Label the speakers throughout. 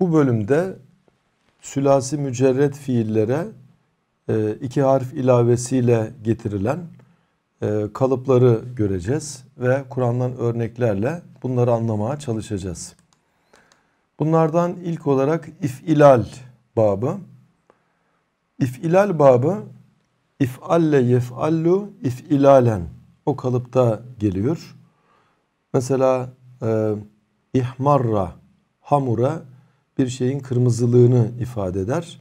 Speaker 1: Bu bölümde sülasi mücerret fiillere e, iki harf ilavesiyle getirilen e, kalıpları göreceğiz ve Kur'an'dan örneklerle bunları anlamaya çalışacağız. Bunlardan ilk olarak ifilal babı. İfilal babı ifalle yefallu ifilalen o kalıpta geliyor. Mesela e, ihmarra hamura bir şeyin kırmızılığını ifade eder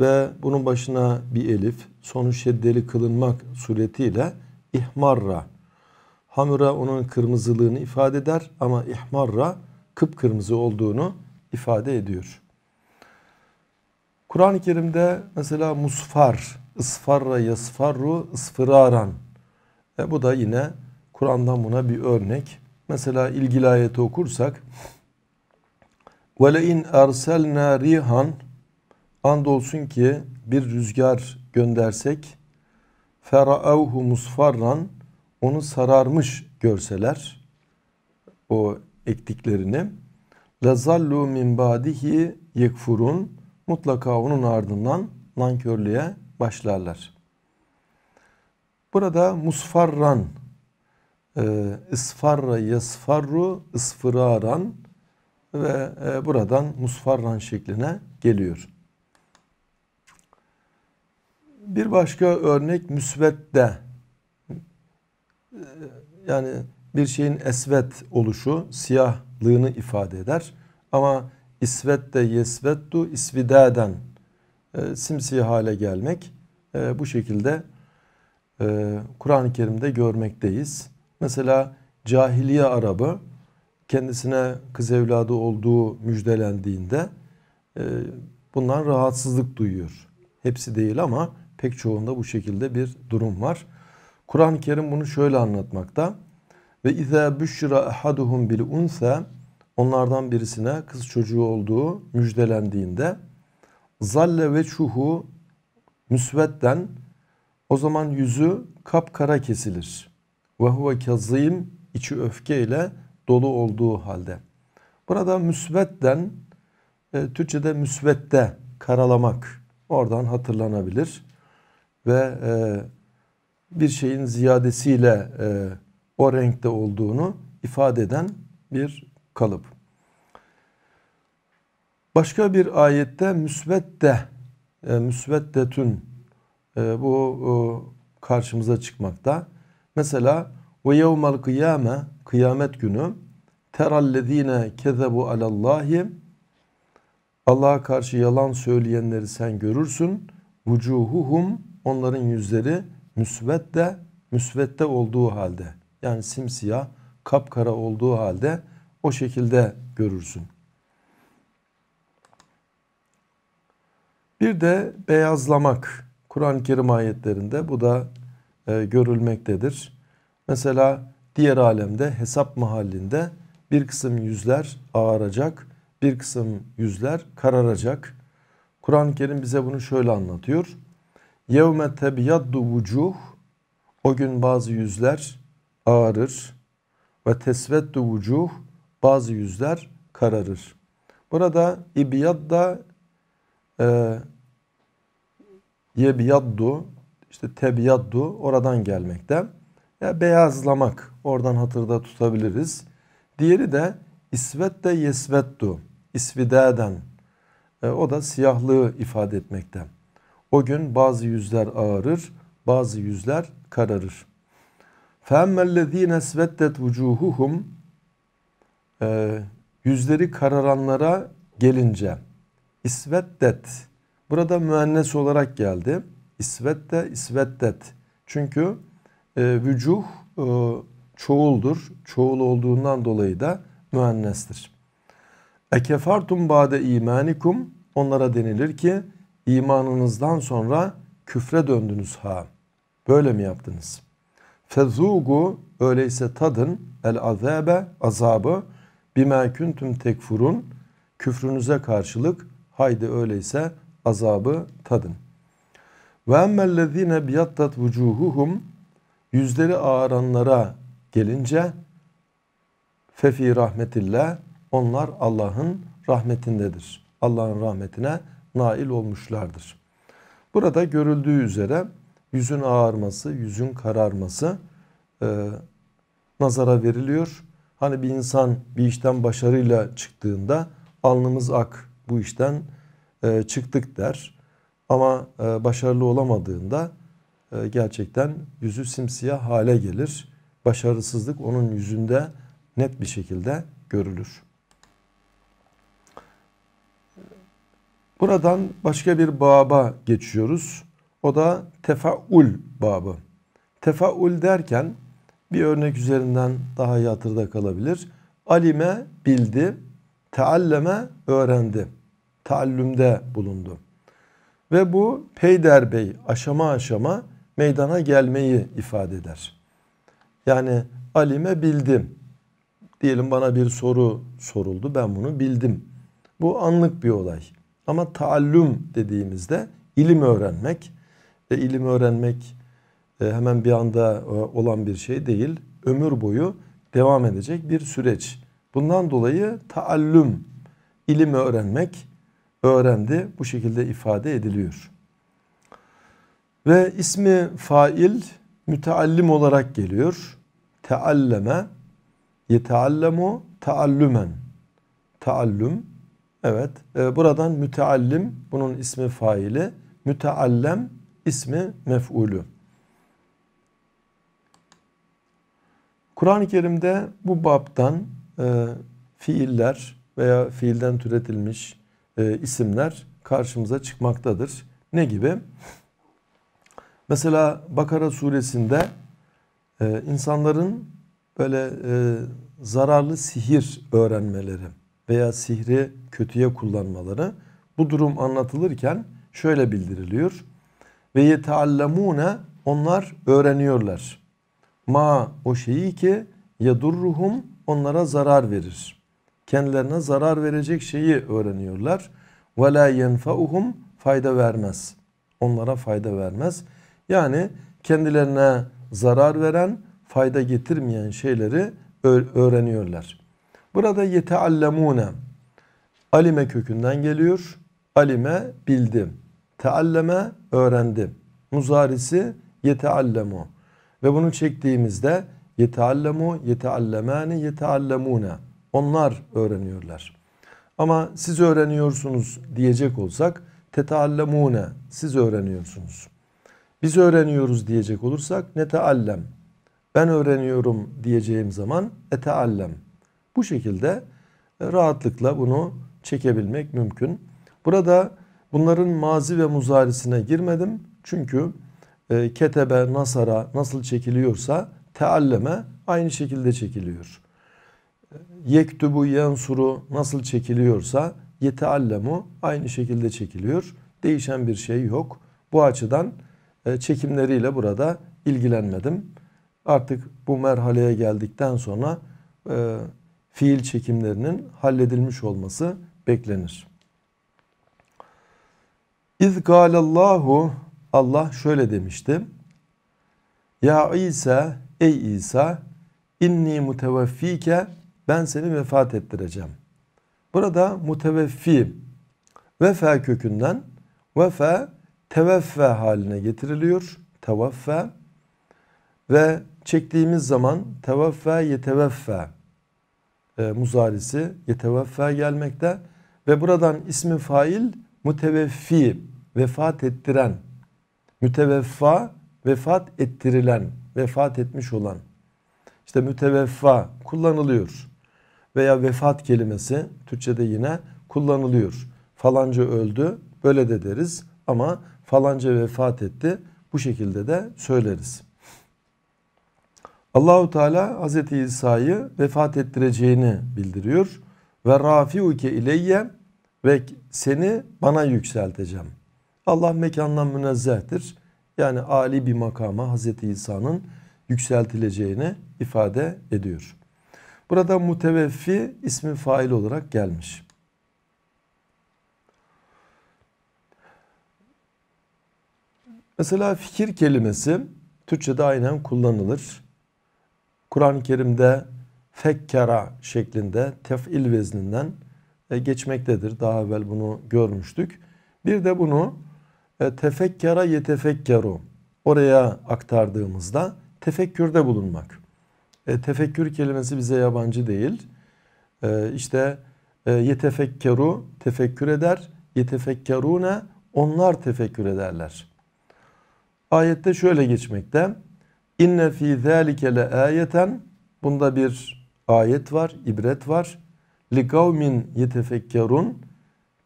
Speaker 1: ve bunun başına bir elif sonu şeddeli kılınmak suretiyle ihmarra hamura onun kırmızılığını ifade eder ama ihmarra kıpkırmızı olduğunu ifade ediyor. Kur'an-ı Kerim'de mesela musfar, ısfarra yasfarru ısfıraran. E bu da yine Kur'an'dan buna bir örnek. Mesela ilgili ayeti okursak ve le'in erselna rihan andolsun ki bir rüzgar göndersek feraevhu musfarran onu sararmış görseler o ektiklerini lezallu min badihi yekfurun mutlaka onun ardından nankörlüğe başlarlar. Burada musfarran e, ısfarra yasfarru ısfıraran ve e, buradan musfarran şekline geliyor. Bir başka örnek müsvedde e, yani bir şeyin esvet oluşu siyahlığını ifade eder ama isvette yesvettu isvideden e, simsiyah hale gelmek e, bu şekilde e, Kur'an-ı Kerim'de görmekteyiz. Mesela cahiliye Arabı kendisine kız evladı olduğu müjdelendiğinde e, bundan rahatsızlık duyuyor. Hepsi değil ama pek çoğunda bu şekilde bir durum var. Kur'an-ı Kerim bunu şöyle anlatmakta. Ve izâ büşra ahaduhum bil unse onlardan birisine kız çocuğu olduğu müjdelendiğinde zalle ve çuhu müsvedden o zaman yüzü kapkara kesilir. Ve huve kazim içi öfkeyle dolu olduğu halde. Burada müsbetten e, Türkçe'de müsbette karalamak oradan hatırlanabilir. Ve e, bir şeyin ziyadesiyle e, o renkte olduğunu ifade eden bir kalıp. Başka bir ayette müsvedde, e, müsveddetün e, bu e, karşımıza çıkmakta. Mesela ve yevmel kıyame kıyamet günü terallezine kezebu alallahi Allah'a karşı yalan söyleyenleri sen görürsün. Vucuhuhum onların yüzleri müsvedde müsvedde olduğu halde yani simsiyah kapkara olduğu halde o şekilde görürsün. Bir de beyazlamak Kur'an-ı Kerim ayetlerinde bu da e, görülmektedir. Mesela Diğer alemde hesap mahallinde bir kısım yüzler ağaracak, bir kısım yüzler kararacak. Kur'an-ı Kerim bize bunu şöyle anlatıyor. Yevme tebyaddu vucuh o gün bazı yüzler ağarır ve tesveddu vucuh bazı yüzler kararır. Burada ibyad da e, yebyaddu işte tebyaddu oradan gelmekte. Ya beyazlamak Oradan hatırda tutabiliriz. Diğeri de isvette yesvettu. İsvidaden. E, o da siyahlığı ifade etmekte. O gün bazı yüzler ağarır, bazı yüzler kararır. فَاَمَّا الَّذ۪ينَ سْوَدَّتْ وُجُوهُهُمْ Yüzleri kararanlara gelince isveddet burada müennes olarak geldi. İsvette isveddet. Çünkü e, vücuh e, çoğuldur. Çoğul olduğundan dolayı da müennestir. Ekefartum bade imanikum onlara denilir ki imanınızdan sonra küfre döndünüz ha. Böyle mi yaptınız? Fezugu öyleyse tadın el azabe azabı bime kuntum tekfurun küfrünüze karşılık haydi öyleyse azabı tadın. Ve emmellezine biyattat vucuhuhum yüzleri ağaranlara gelince fefi rahmetillah onlar Allah'ın rahmetindedir. Allah'ın rahmetine nail olmuşlardır. Burada görüldüğü üzere yüzün ağarması, yüzün kararması e, nazara veriliyor. Hani bir insan bir işten başarıyla çıktığında alnımız ak bu işten e, çıktık der. Ama e, başarılı olamadığında e, gerçekten yüzü simsiyah hale gelir başarısızlık onun yüzünde net bir şekilde görülür. Buradan başka bir baba geçiyoruz. O da tefaul babı. Tefaul derken bir örnek üzerinden daha iyi hatırda kalabilir. Alime bildi, tealleme öğrendi, taallümde bulundu. Ve bu peyderbey aşama aşama meydana gelmeyi ifade eder. Yani alime bildim. Diyelim bana bir soru soruldu. Ben bunu bildim. Bu anlık bir olay. Ama taallüm dediğimizde ilim öğrenmek. E, ilim öğrenmek e, hemen bir anda e, olan bir şey değil. Ömür boyu devam edecek bir süreç. Bundan dolayı taallüm, ilim öğrenmek, öğrendi bu şekilde ifade ediliyor. Ve ismi fail müteallim olarak geliyor. Tealleme, yeteallemu, teallümen. Teallüm, evet. E, buradan müteallim, bunun ismi faili. Müteallem, ismi mef'ulü. Kur'an-ı Kerim'de bu babdan e, fiiller veya fiilden türetilmiş e, isimler karşımıza çıkmaktadır. Ne gibi? Mesela Bakara suresinde e, insanların böyle e, zararlı sihir öğrenmeleri veya sihri kötüye kullanmaları bu durum anlatılırken şöyle bildiriliyor. Ve yeteallemune onlar öğreniyorlar. Ma o şeyi ki yadurruhum onlara zarar verir. Kendilerine zarar verecek şeyi öğreniyorlar. Ve la yenfauhum fayda vermez. Onlara fayda vermez. Yani kendilerine zarar veren, fayda getirmeyen şeyleri öğreniyorlar. Burada yeteallemune alime kökünden geliyor. Alime bildim. Tealleme öğrendim. Muzarisi yeteallemu. Ve bunu çektiğimizde yeteallemu, yeteallemani, yeteallemune. Onlar öğreniyorlar. Ama siz öğreniyorsunuz diyecek olsak teteallemune siz öğreniyorsunuz. Biz öğreniyoruz diyecek olursak ne neteallem. Ben öğreniyorum diyeceğim zaman eteallem. Bu şekilde e, rahatlıkla bunu çekebilmek mümkün. Burada bunların mazi ve muzarisine girmedim. Çünkü e, ketebe, nasara nasıl çekiliyorsa tealleme aynı şekilde çekiliyor. E, yektubu, yensuru nasıl çekiliyorsa yeteallemu aynı şekilde çekiliyor. Değişen bir şey yok. Bu açıdan e, çekimleriyle burada ilgilenmedim. Artık bu merhaleye geldikten sonra e, fiil çekimlerinin halledilmiş olması beklenir. İz Allahu Allah şöyle demişti. Ya İsa ey İsa inni muteveffike ben seni vefat ettireceğim. Burada muteveffi vefa kökünden vefa teveffe haline getiriliyor. Tevaffe ve çektiğimiz zaman tevaffe yetevaffe e, muzarisi yetevaffe gelmekte ve buradan ismi fail muteveffi vefat ettiren müteveffa vefat ettirilen vefat etmiş olan işte müteveffa kullanılıyor veya vefat kelimesi Türkçe'de yine kullanılıyor. Falanca öldü böyle de deriz ama falanca vefat etti. Bu şekilde de söyleriz. Allahu Teala Hazreti İsa'yı vefat ettireceğini bildiriyor. Ve rafiuke ileyye ve seni bana yükselteceğim. Allah mekandan münezzehtir. Yani Ali bir makama Hazreti İsa'nın yükseltileceğini ifade ediyor. Burada muteveffi ismi fail olarak gelmiş. Mesela fikir kelimesi Türkçe'de aynen kullanılır. Kur'an-ı Kerim'de fekkara şeklinde tef'il vezninden e, geçmektedir. Daha evvel bunu görmüştük. Bir de bunu e, tefekkara yetefekkeru oraya aktardığımızda tefekkürde bulunmak. E, tefekkür kelimesi bize yabancı değil. E, işte e, yetefekkeru tefekkür eder, yetefekkerune onlar tefekkür ederler. Ayette şöyle geçmekte. İnne fi zâlike le ayeten. Bunda bir ayet var, ibret var. Li kavmin yetefekkerun.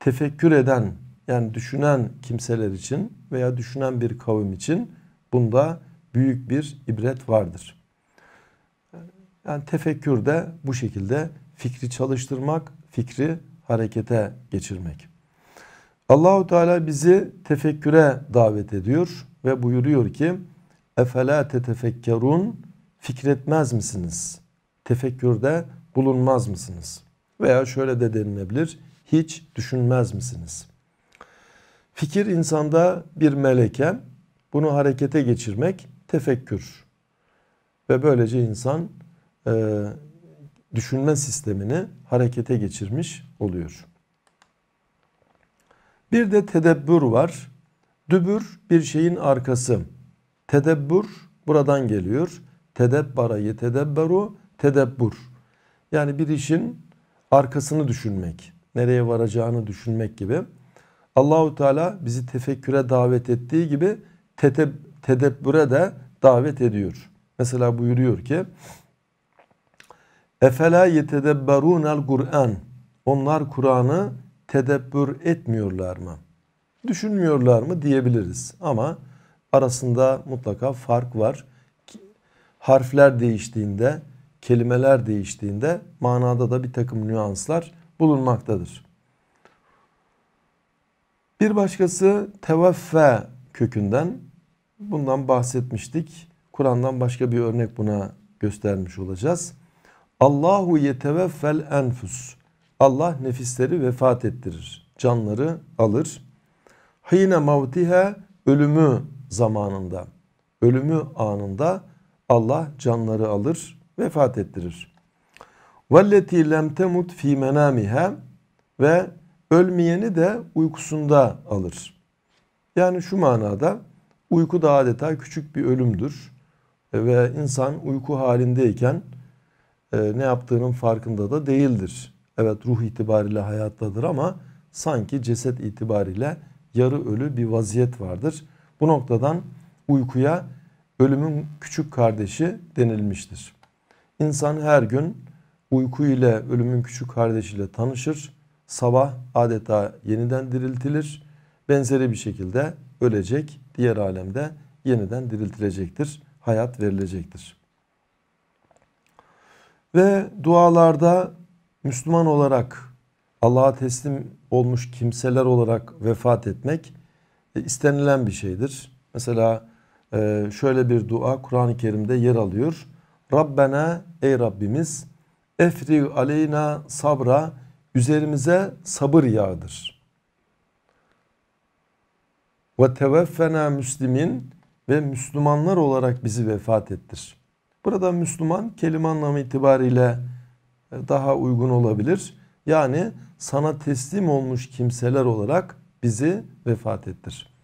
Speaker 1: Tefekkür eden yani düşünen kimseler için veya düşünen bir kavim için bunda büyük bir ibret vardır. Yani tefekkür de bu şekilde fikri çalıştırmak, fikri harekete geçirmek. Allahu Teala bizi tefekküre davet ediyor ve buyuruyor ki efela tetefekkerun fikretmez misiniz? Tefekkürde bulunmaz mısınız? Veya şöyle de denilebilir. Hiç düşünmez misiniz? Fikir insanda bir meleke. Bunu harekete geçirmek tefekkür. Ve böylece insan e, düşünme sistemini harekete geçirmiş oluyor. Bir de tedebbür var. Dübür bir şeyin arkası. Tedebbür buradan geliyor. Tedebbara'yı, yetedebberu tedebbür. Yani bir işin arkasını düşünmek, nereye varacağını düşünmek gibi. Allahu Teala bizi tefekküre davet ettiği gibi tedeb tedebbüre de davet ediyor. Mesela buyuruyor ki Efela yetedebberunel Kur'an. Onlar Kur'an'ı tedebbür etmiyorlar mı? düşünmüyorlar mı diyebiliriz. Ama arasında mutlaka fark var. Harfler değiştiğinde, kelimeler değiştiğinde manada da bir takım nüanslar bulunmaktadır. Bir başkası tevaffe kökünden bundan bahsetmiştik. Kur'an'dan başka bir örnek buna göstermiş olacağız. Allahu yeteveffel enfus. Allah nefisleri vefat ettirir. Canları alır hine mavtihe ölümü zamanında, ölümü anında Allah canları alır, vefat ettirir. Velleti lem temut fi menamiha ve ölmeyeni de uykusunda alır. Yani şu manada uyku da adeta küçük bir ölümdür ve insan uyku halindeyken e, ne yaptığının farkında da değildir. Evet ruh itibariyle hayattadır ama sanki ceset itibariyle yarı ölü bir vaziyet vardır. Bu noktadan uykuya ölümün küçük kardeşi denilmiştir. İnsan her gün uyku ile ölümün küçük kardeşiyle tanışır. Sabah adeta yeniden diriltilir. Benzeri bir şekilde ölecek, diğer alemde yeniden diriltilecektir. Hayat verilecektir. Ve dualarda Müslüman olarak Allah'a teslim olmuş kimseler olarak vefat etmek e, istenilen bir şeydir. Mesela e, şöyle bir dua Kur'an-ı Kerim'de yer alıyor. Rabbena ey Rabbimiz efri aleyna sabra üzerimize sabır yağdır. Ve teveffena müslimin ve Müslümanlar olarak bizi vefat ettir. Burada Müslüman kelime anlamı itibariyle e, daha uygun olabilir. Yani sana teslim olmuş kimseler olarak bizi vefat ettir.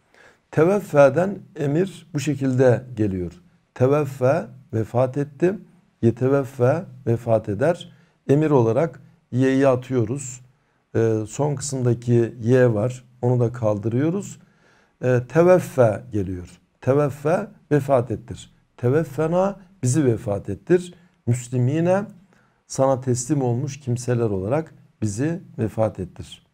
Speaker 1: Teveffeden emir bu şekilde geliyor. Teveffe vefat etti. Yeteveffe vefat eder. Emir olarak ye'yi atıyoruz. Ee, son kısımdaki ye var. Onu da kaldırıyoruz. Ee, teveffe geliyor. Teveffe vefat ettir. Teveffena bizi vefat ettir. Müslimine sana teslim olmuş kimseler olarak bizi vefat ettir.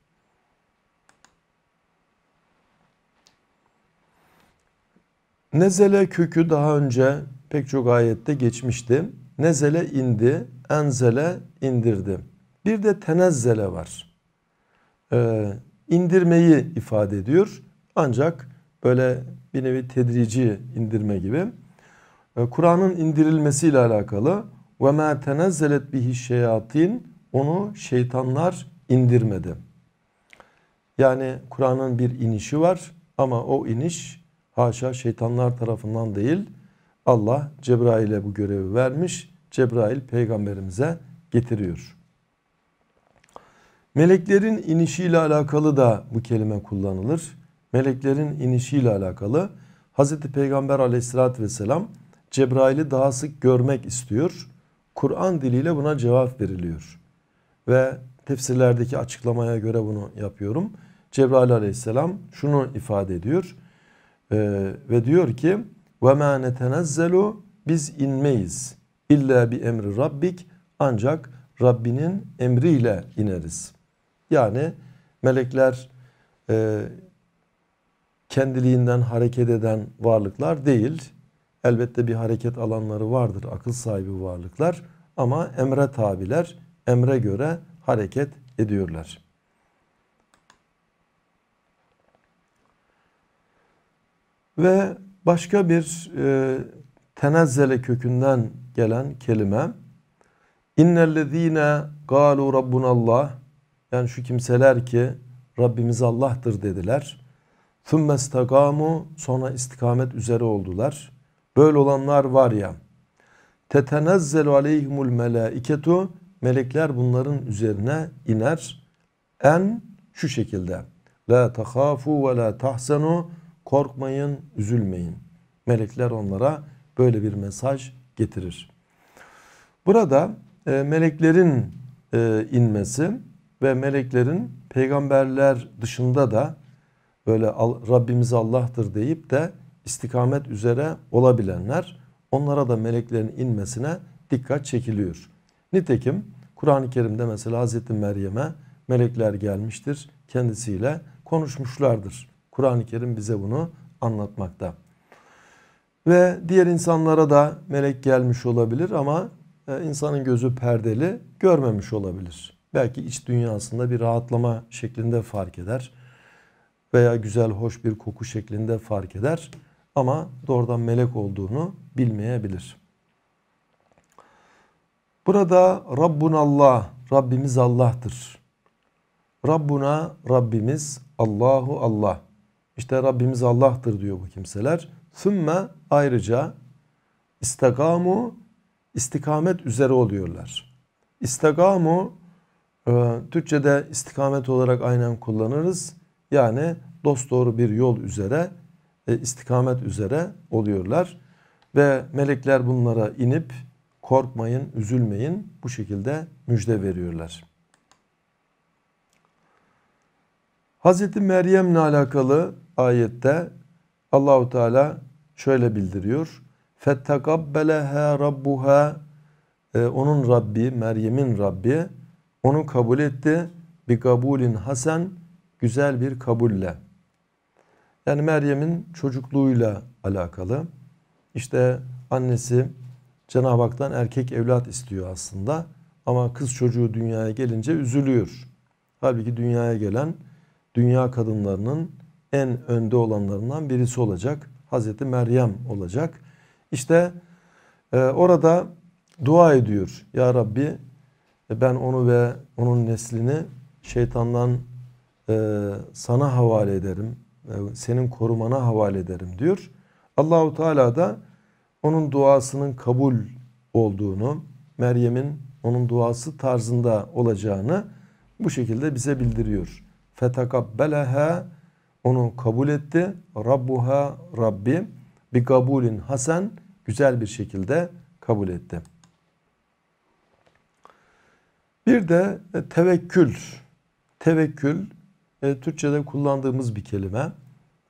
Speaker 1: Nezele kökü daha önce pek çok ayette geçmişti. Nezele indi, enzele indirdi. Bir de tenezzele var. Ee, indirmeyi ifade ediyor. Ancak böyle bir nevi tedrici indirme gibi. Ee, Kur'an'ın indirilmesiyle alakalı ve ma tenezzelet bihi şeyatin onu şeytanlar indirmedi. Yani Kur'an'ın bir inişi var ama o iniş haşa şeytanlar tarafından değil Allah Cebrail'e bu görevi vermiş. Cebrail peygamberimize getiriyor. Meleklerin inişiyle alakalı da bu kelime kullanılır. Meleklerin inişiyle alakalı Hz. Peygamber aleyhissalatü vesselam Cebrail'i daha sık görmek istiyor. Kur'an diliyle buna cevap veriliyor ve tefsirlerdeki açıklamaya göre bunu yapıyorum. Cebrail aleyhisselam şunu ifade ediyor ee, ve diyor ki وَمَا نَتَنَزَّلُ Biz inmeyiz. illa bir emri Rabbik ancak Rabbinin emriyle ineriz. Yani melekler e, kendiliğinden hareket eden varlıklar değil. Elbette bir hareket alanları vardır akıl sahibi varlıklar ama emre tabiler emre göre hareket ediyorlar. Ve başka bir e, tenezzele kökünden gelen kelime innellezine galu rabbunallah yani şu kimseler ki Rabbimiz Allah'tır dediler. Thumma istakamu sonra istikamet üzere oldular. Böyle olanlar var ya. Tetenezzelu aleyhimul melaiketu Melekler bunların üzerine iner. En şu şekilde. La tahafu ve la tahsenu. Korkmayın, üzülmeyin. Melekler onlara böyle bir mesaj getirir. Burada e, meleklerin e, inmesi ve meleklerin peygamberler dışında da böyle Rabbimiz Allah'tır deyip de istikamet üzere olabilenler onlara da meleklerin inmesine dikkat çekiliyor. Nitekim Kur'an-ı Kerim'de mesela Hazreti Meryem'e melekler gelmiştir. Kendisiyle konuşmuşlardır. Kur'an-ı Kerim bize bunu anlatmakta. Ve diğer insanlara da melek gelmiş olabilir ama e, insanın gözü perdeli görmemiş olabilir. Belki iç dünyasında bir rahatlama şeklinde fark eder. Veya güzel hoş bir koku şeklinde fark eder. Ama doğrudan melek olduğunu bilmeyebilir. Burada Allah, Rabbimiz Allah'tır. Rabbuna Rabbimiz Allahu Allah. İşte Rabbimiz Allah'tır diyor bu kimseler. Sümme ayrıca istikamu istikamet üzere oluyorlar. İstikamu e, Türkçe'de istikamet olarak aynen kullanırız. Yani dosdoğru bir yol üzere e, istikamet üzere oluyorlar. Ve melekler bunlara inip korkmayın, üzülmeyin bu şekilde müjde veriyorlar. Hazreti Meryem'le alakalı ayette Allahu Teala şöyle bildiriyor. Fettakabbeleha rabbuha e, onun Rabbi, Meryem'in Rabbi onu kabul etti. Bir kabulin hasen güzel bir kabulle. Yani Meryem'in çocukluğuyla alakalı. işte annesi Cenab-ı Hak'tan erkek evlat istiyor aslında. Ama kız çocuğu dünyaya gelince üzülüyor. Halbuki dünyaya gelen dünya kadınlarının en önde olanlarından birisi olacak. Hazreti Meryem olacak. İşte e, orada dua ediyor. Ya Rabbi e, ben onu ve onun neslini şeytandan e, sana havale ederim. E, senin korumana havale ederim diyor. Allahu Teala da onun duasının kabul olduğunu, Meryem'in onun duası tarzında olacağını bu şekilde bize bildiriyor. Fetakabbeleha onu kabul etti. Rabbuha Rabbi bir kabulün hasen güzel bir şekilde kabul etti. Bir de e, tevekkül. Tevekkül e, Türkçe'de kullandığımız bir kelime.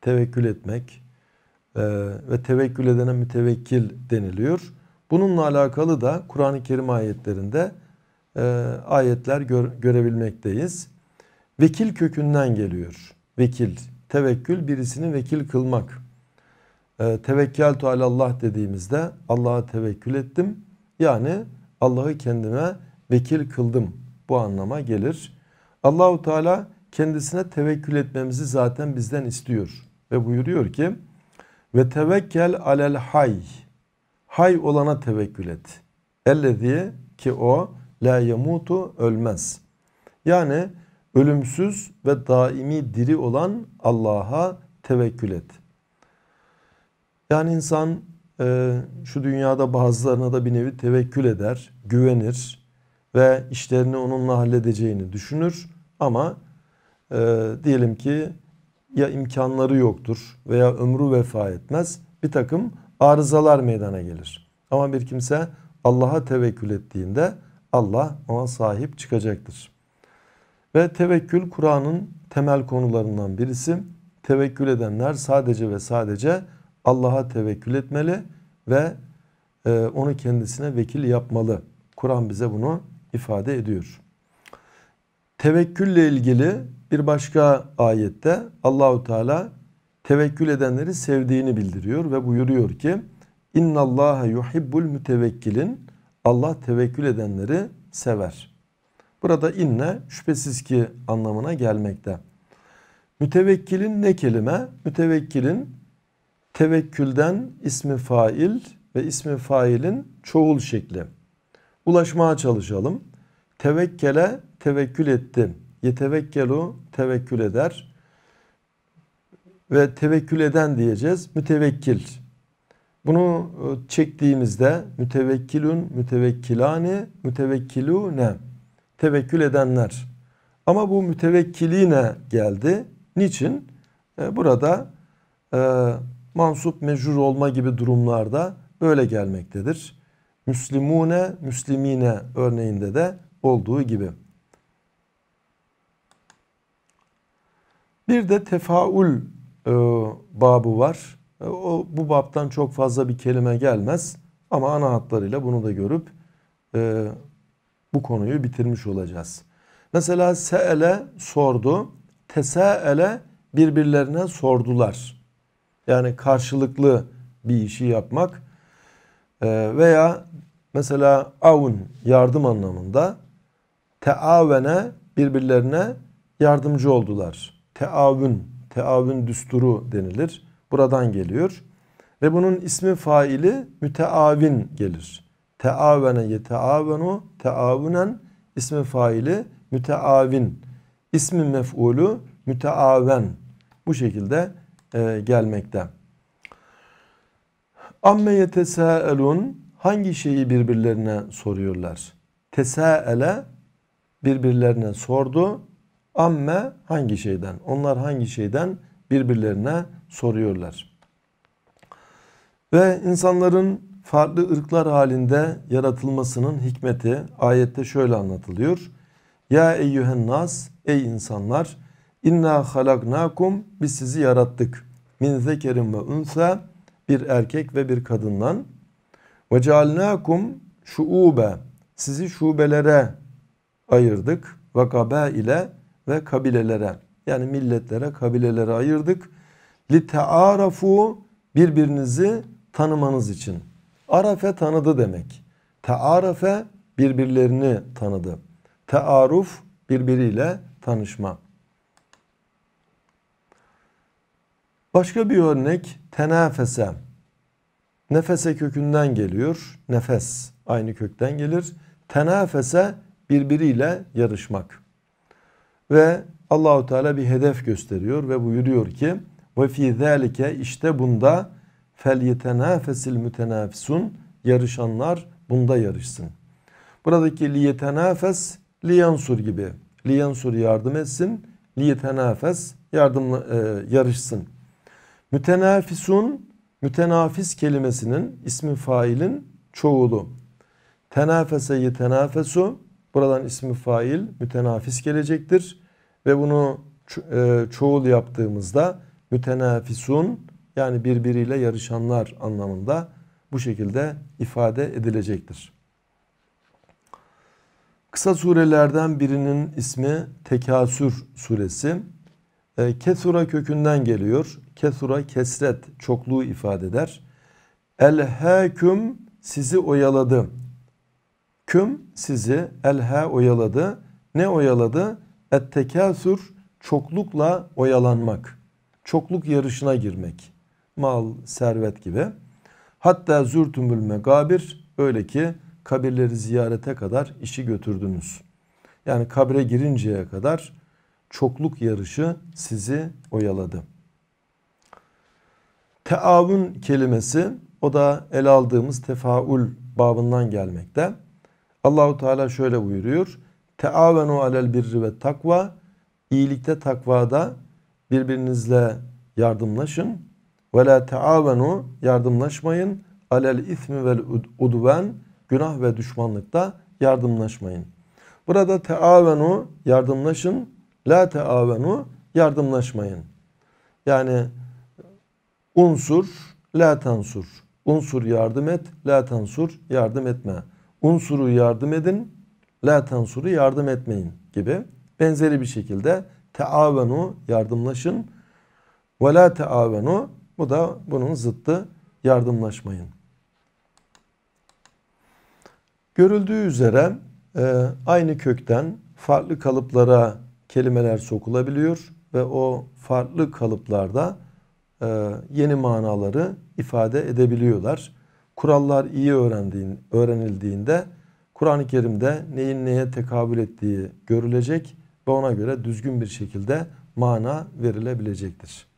Speaker 1: Tevekkül etmek, ee, ve tevekkül edene mütevekkil deniliyor. Bununla alakalı da Kur'an-ı Kerim ayetlerinde e, ayetler gör, görebilmekteyiz. Vekil kökünden geliyor. Vekil, tevekkül birisini vekil kılmak. E, tevekkeltu alallah dediğimizde Allah'a tevekkül ettim. Yani Allah'ı kendime vekil kıldım. Bu anlama gelir. Allahu Teala kendisine tevekkül etmemizi zaten bizden istiyor ve buyuruyor ki ve tevekkel alel hay. Hay olana tevekkül et. Ellezi ki o la yamutu ölmez. Yani ölümsüz ve daimi diri olan Allah'a tevekkül et. Yani insan e, şu dünyada bazılarına da bir nevi tevekkül eder, güvenir ve işlerini onunla halledeceğini düşünür ama e, diyelim ki ya imkanları yoktur veya ömrü vefa etmez bir takım arızalar meydana gelir. Ama bir kimse Allah'a tevekkül ettiğinde Allah ona sahip çıkacaktır. Ve tevekkül Kur'an'ın temel konularından birisi. Tevekkül edenler sadece ve sadece Allah'a tevekkül etmeli ve e, onu kendisine vekil yapmalı. Kur'an bize bunu ifade ediyor. Tevekkülle ilgili bir başka ayette Allahu Teala tevekkül edenleri sevdiğini bildiriyor ve buyuruyor ki İnnallâhe yuhibbul mütevekkilin Allah tevekkül edenleri sever. Burada inne şüphesiz ki anlamına gelmekte. Mütevekkilin ne kelime? Mütevekkilin tevekkülden ismi fail ve ismi failin çoğul şekli. Ulaşmaya çalışalım. Tevekkele tevekkül ettim. Yetevekkelu tevekkül eder. Ve tevekkül eden diyeceğiz. Mütevekkil. Bunu e, çektiğimizde mütevekkilun, mütevekkilani, mütevekkilune. Tevekkül edenler. Ama bu mütevekkiline geldi. Niçin? E, burada e, mansup mecrur olma gibi durumlarda böyle gelmektedir. Müslimune, Müslimine örneğinde de olduğu gibi. Bir de tefaül e, babı var. E, o bu babtan çok fazla bir kelime gelmez ama ana hatlarıyla bunu da görüp e, bu konuyu bitirmiş olacağız. Mesela se'ele sordu, tesaele birbirlerine sordular. Yani karşılıklı bir işi yapmak e, veya mesela avun yardım anlamında teavene birbirlerine yardımcı oldular teavün, teavün düsturu denilir. Buradan geliyor. Ve bunun ismi faili müteavin gelir. Teavene yeteavenu teavunen ismi faili müteavin. İsmi mef'ulu müteaven. Bu şekilde e, gelmekte. Amme yetesaelun hangi şeyi birbirlerine soruyorlar? Tesaele birbirlerine sordu. Amme hangi şeyden? Onlar hangi şeyden? Birbirlerine soruyorlar. Ve insanların farklı ırklar halinde yaratılmasının hikmeti ayette şöyle anlatılıyor. Ya eyyühen nas, ey insanlar, inna halaknakum, biz sizi yarattık. Min zekerin ve unsa, bir erkek ve bir kadından. Ve cealnakum şuube, sizi şubelere ayırdık. Ve kabe ile ve kabilelere yani milletlere, kabilelere ayırdık. لِتَعَارَفُوا birbirinizi tanımanız için. Arafe tanıdı demek. Tearafe birbirlerini tanıdı. Tearuf birbiriyle tanışma. Başka bir örnek tenafese. Nefese kökünden geliyor. Nefes aynı kökten gelir. Tenafese birbiriyle yarışmak. Ve Allahu Teala bir hedef gösteriyor ve buyuruyor ki ve fi zalike işte bunda fel yetenafesil mütenafisun yarışanlar bunda yarışsın. Buradaki li yetenafes li yansur gibi. Li yansur yardım etsin. Li yetenafes yardım e, yarışsın. Mütenafisun mütenafis kelimesinin ismi failin çoğulu. Tenafese yetenafesu buradan ismi fail mütenafis gelecektir ve bunu ço- e, çoğul yaptığımızda mütenafisun yani birbiriyle yarışanlar anlamında bu şekilde ifade edilecektir. Kısa surelerden birinin ismi Tekasür suresi. E, kesura kökünden geliyor. Kesura kesret, çokluğu ifade eder. Elhâküm sizi oyaladı. Küm sizi, elhâ oyaladı. Ne oyaladı? Ettekâsür çoklukla oyalanmak. Çokluk yarışına girmek. Mal, servet gibi. Hatta zürtümül megabir öyle ki kabirleri ziyarete kadar işi götürdünüz. Yani kabre girinceye kadar çokluk yarışı sizi oyaladı. Teavun kelimesi o da el aldığımız tefaul babından gelmekte. Allahu Teala şöyle buyuruyor. Teavenu alel birri ve takva. İyilikte takvada birbirinizle yardımlaşın. Ve la teavenu yardımlaşmayın. Alel ismi vel udven günah ve düşmanlıkta yardımlaşmayın. Burada teavenu yardımlaşın. La teavenu yardımlaşmayın. Yani unsur la tansur. Unsur yardım et, la tansur yardım etme. Unsuru yardım edin, la tansuru yardım etmeyin gibi. Benzeri bir şekilde teavenu yardımlaşın ve la teavenu bu da bunun zıttı yardımlaşmayın. Görüldüğü üzere e, aynı kökten farklı kalıplara kelimeler sokulabiliyor ve o farklı kalıplarda e, yeni manaları ifade edebiliyorlar. Kurallar iyi öğrendiğin, öğrenildiğinde Kur'an-ı Kerim'de neyin neye tekabül ettiği görülecek ve ona göre düzgün bir şekilde mana verilebilecektir.